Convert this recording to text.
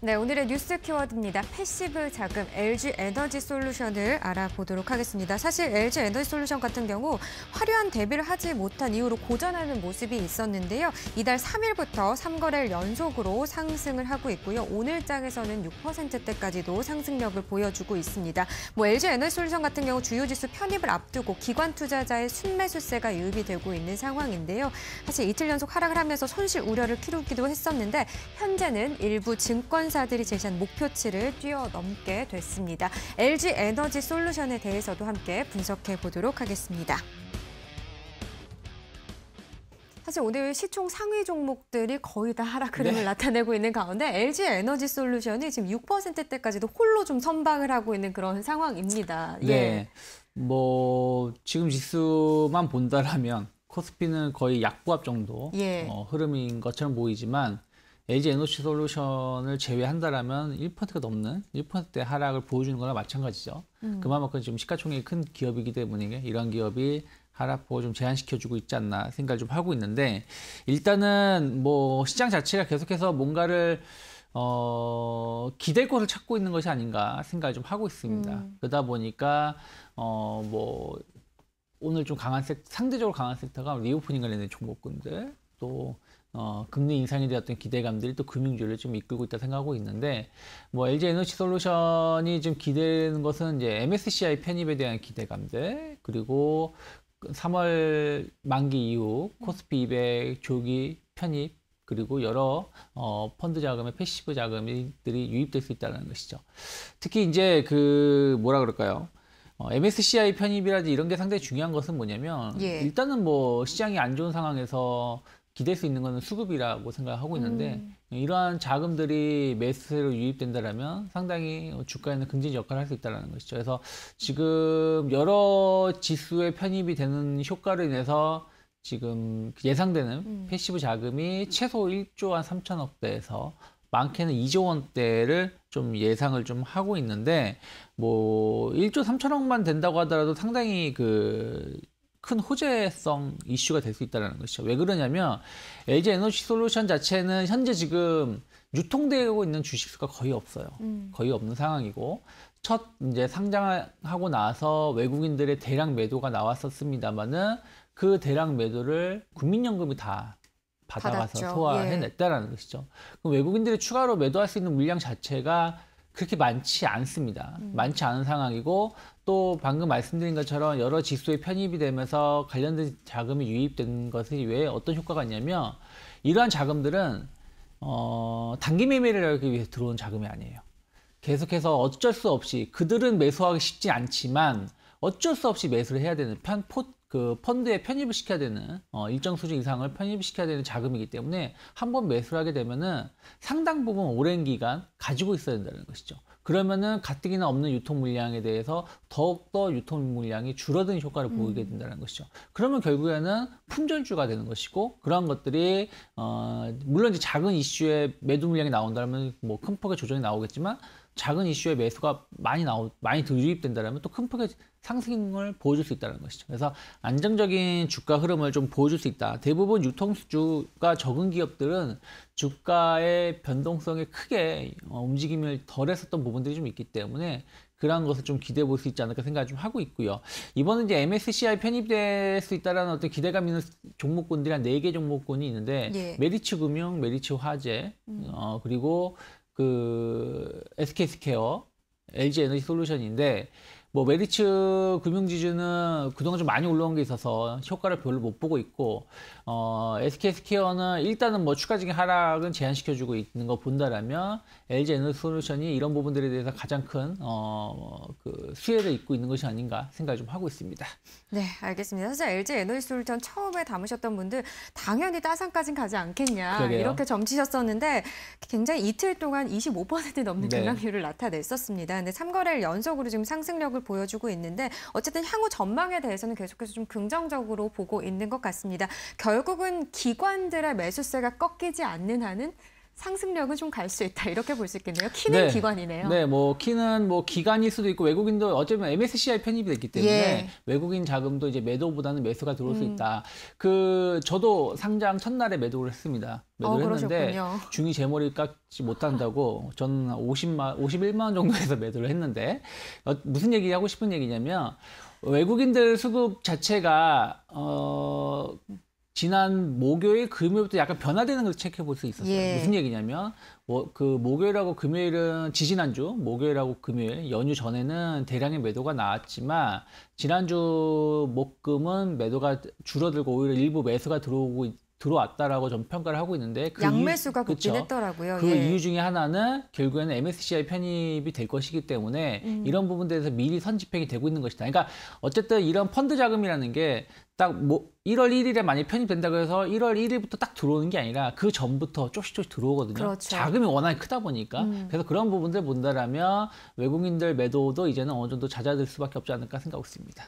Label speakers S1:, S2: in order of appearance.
S1: 네, 오늘의 뉴스 키워드입니다. 패시브 자금 LG 에너지 솔루션을 알아보도록 하겠습니다. 사실 LG 에너지 솔루션 같은 경우 화려한 대비를 하지 못한 이후로 고전하는 모습이 있었는데요. 이달 3일부터 3거래를 연속으로 상승을 하고 있고요. 오늘장에서는 6%대까지도 상승력을 보여주고 있습니다. 뭐 LG 에너지 솔루션 같은 경우 주요 지수 편입을 앞두고 기관 투자자의 순매수세가 유입이 되고 있는 상황인데요. 사실 이틀 연속 하락을 하면서 손실 우려를 키우기도 했었는데 현재는 일부 증권 참사들이 제시한 목표치를 뛰어넘게 됐습니다. LG 에너지 솔루션에 대해서도 함께 분석해 보도록 하겠습니다. 사실 오늘 시총 상위 종목들이 거의 다 하락 흐름을 네. 나타내고 있는 가운데 LG 에너지 솔루션이 지금 6%대까지도 홀로 좀 선방을 하고 있는 그런 상황입니다. 예. 네. 예.
S2: 뭐 지금 지수만 본다라면 코스피는 거의 약부합 정도 예. 어, 흐름인 것처럼 보이지만 LG 에너지 솔루션을 제외한다라면 1%가 넘는 1%대 하락을 보여주는 거나 마찬가지죠. 음. 그만큼 지금 시가총액이 큰 기업이기 때문에 이런 기업이 하락폭을 좀 제한시켜주고 있지 않나 생각을 좀 하고 있는데 일단은 뭐 시장 자체가 계속해서 뭔가를 어, 기댈 곳을 찾고 있는 것이 아닌가 생각을 좀 하고 있습니다. 음. 그러다 보니까 어, 뭐 오늘 좀 강한 섹 상대적으로 강한 섹터가 리오프닝 관련된 종목군들 또 어, 금리 인상에 대한 어떤 기대감들이 또 금융주를 좀 이끌고 있다 생각하고 있는데 뭐 LG 에너지 솔루션이 좀기대는 것은 이제 MSCI 편입에 대한 기대감들 그리고 3월 만기 이후 코스피 200 조기 편입 그리고 여러 어, 펀드 자금의 패시브 자금들이 유입될 수 있다는 것이죠. 특히 이제 그 뭐라 그럴까요? 어, MSCI 편입이라든지 이런 게 상당히 중요한 것은 뭐냐면 예. 일단은 뭐 시장이 안 좋은 상황에서 기댈 수 있는 거는 수급이라고 생각하고 있는데 음. 이러한 자금들이 매수세로 유입된다라면 상당히 주가에는 긍지 역할을 할 수 있다는 라 것이죠. 그래서 지금 여러 지수에 편입이 되는 효과로 인해서 지금 예상되는 음. 패시브 자금이 최소 1조 한 3천억 대에서 많게는 2조 원대를 좀 예상을 좀 하고 있는데 뭐 1조 3천억만 된다고 하더라도 상당히 그큰 호재성 이슈가 될 수 있다는 것이죠. 왜 그러냐면 LG 에너지 솔루션 자체는 현재 지금 유통되고 있는 주식 수가 거의 없어요. 음. 거의 없는 상황이고 첫 이제 상장하고 나서 외국인들의 대량 매도가 나왔었습니다마는 그 대량 매도를 국민연금이 다 받아가서 소화해냈다라는 예. 것이죠. 그럼 외국인들이 추가로 매도할 수 있는 물량 자체가 그렇게 많지 않습니다. 음. 많지 않은 상황이고 또 방금 말씀드린 것처럼 여러 지수에 편입이 되면서 관련된 자금이 유입된 것이 왜 어떤 효과가 있냐면 이러한 자금들은 어, 단기 매매를 하기 위해서 들어온 자금이 아니에요. 계속해서 어쩔 수 없이 그들은 매수하기 쉽지 않지만 어쩔 수 없이 매수를 해야 되는 편, 포, 그 펀드에 편입을 시켜야 되는 어, 일정 수준 이상을 편입시켜야 되는 자금이기 때문에 한번 매수를 하게 되면은 상당 부분 오랜 기간 가지고 있어야 된다는 것이죠. 그러면은 가뜩이나 없는 유통 물량에 대해서 더욱더 유통 물량이 줄어드는 효과를 보이게 음. 된다는 것이죠. 그러면 결국에는 품절주가 되는 것이고 그러한 것들이 어 물론 이제 작은 이슈에 매도 물량이 나온다면 뭐 큰 폭의 조정이 나오겠지만 작은 이슈의 매수가 많이 나오 많이 유입된다면 또 큰 폭의 상승을 보여줄 수 있다는 것이죠. 그래서 안정적인 주가 흐름을 좀 보여줄 수 있다. 대부분 유통수주가 적은 기업들은 주가의 변동성에 크게 어, 움직임을 덜 했었던 부분들이 좀 있기 때문에 그런 것을 좀 기대해 볼 수 있지 않을까 생각을 좀 하고 있고요. 이번에 이제 MSCI 편입될 수 있다라는 어떤 기대감 있는 종목군들이 한4개 종목군이 있는데 예. 메리츠 금융, 메리츠 화재, 음. 어, 그리고 그 s k 스퀘어 LG 에너지 솔루션인데 뭐 메리츠 금융지주는 그동안 좀 많이 올라온 게 있어서 효과를 별로 못 보고 있고 어, SK 스퀘어는 일단은 뭐 추가적인 하락은 제한시켜주고 있는 거 본다라면 LG 에너지 솔루션이 이런 부분들에 대해서 가장 큰 어, 그 수혜를 입고 있는 것이 아닌가 생각을 좀 하고 있습니다.
S1: 네, 알겠습니다. 사실 LG 에너지 솔루션 처음에 담으셨던 분들 당연히 따상까진 가지 않겠냐 그러게요. 이렇게 점치셨었는데 굉장히 이틀 동안 25% 넘는 네. 급락률을 나타냈었습니다. 근데 3거래를 연속으로 지금 상승력을 모습을 보여주고 있는데 어쨌든 향후 전망에 대해서는 계속해서 좀 긍정적으로 보고 있는 것 같습니다. 결국은 기관들의 매수세가 꺾이지 않는 한은 상승력은 좀 갈 수 있다 이렇게 볼 수 있겠네요. 키는 네. 기관이네요. 네,
S2: 뭐 키는 뭐 기관일 수도 있고 외국인도 어쩌면 MSCI 편입이 됐기 때문에 예. 외국인 자금도 이제 매도보다는 매수가 들어올 음. 수 있다. 그 저도 상장 첫날에 매도를 했습니다. 어, 매도를 어, 했는데 그러셨군요. 중위 재머리 깎지 못한다고 저는 50만 51만 원 정도에서 매도를 했는데 어, 무슨 얘기 하고 싶은 얘기냐면 외국인들 수급 자체가 어. 지난 목요일 금요일부터 약간 변화되는 걸 체크해 볼 수 있었어요. 예. 무슨 얘기냐면 뭐, 그 목요일하고 금요일은 지지난주 목요일하고 금요일 연휴 전에는 대량의 매도가 나왔지만 지난주 목금은 매도가 줄어들고 오히려 일부 매수가 들어오고 있, 들어왔다라고 전 평가를 하고 있는데 그 양매수가 급긴
S1: 했더라고요. 그 예. 이유
S2: 중에 하나는 결국에는 MSCI 편입이 될 것이기 때문에 음. 이런 부분들에서 미리 선집행이 되고 있는 것이다. 그러니까 어쨌든 이런 펀드 자금이라는 게 딱 뭐 1월 1일에 많이 편입된다고 해서 1월 1일부터 딱 들어오는 게 아니라 그 전부터 조금씩 조금씩 들어오거든요. 그렇죠. 자금이 워낙 크다 보니까 음. 그래서 그런 부분들 본다라면 외국인들 매도도 이제는 어느 정도 잦아들 수밖에 없지 않을까 생각하고 있습니다.